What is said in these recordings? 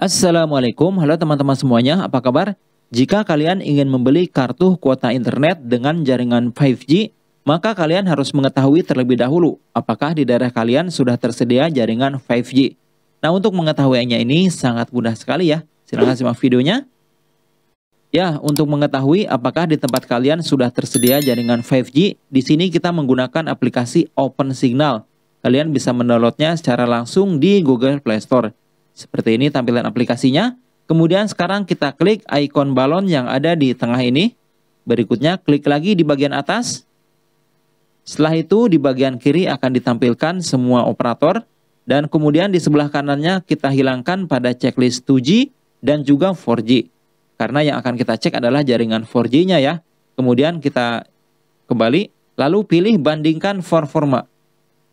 Assalamualaikum, halo teman-teman semuanya, apa kabar? Jika kalian ingin membeli kartu kuota internet dengan jaringan 5G, maka kalian harus mengetahui terlebih dahulu apakah di daerah kalian sudah tersedia jaringan 5G. Nah, untuk mengetahuinya ini sangat mudah sekali ya. Silahkan simak videonya. Ya, untuk mengetahui apakah di tempat kalian sudah tersedia jaringan 5G, di sini kita menggunakan aplikasi Open Signal. Kalian bisa mendownloadnya secara langsung di Google Play Store. Seperti ini tampilan aplikasinya. Kemudian sekarang kita klik ikon balon yang ada di tengah ini. Berikutnya klik lagi di bagian atas. Setelah itu di bagian kiri akan ditampilkan semua operator. Dan kemudian di sebelah kanannya kita hilangkan pada checklist 2G dan juga 4G. Karena yang akan kita cek adalah jaringan 4G-nya ya. Kemudian kita kembali, lalu pilih bandingkan for forma.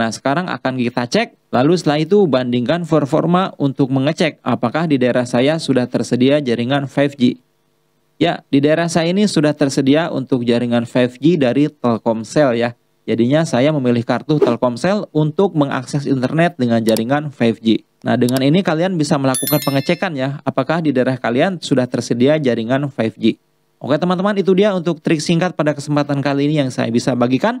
Nah, sekarang akan kita cek, lalu setelah itu bandingkan performa untuk mengecek apakah di daerah saya sudah tersedia jaringan 5G. Ya, di daerah saya ini sudah tersedia untuk jaringan 5G dari Telkomsel ya. Jadinya saya memilih kartu Telkomsel untuk mengakses internet dengan jaringan 5G. Nah, dengan ini kalian bisa melakukan pengecekan ya, apakah di daerah kalian sudah tersedia jaringan 5G. Oke teman-teman, itu dia untuk trik singkat pada kesempatan kali ini yang saya bisa bagikan.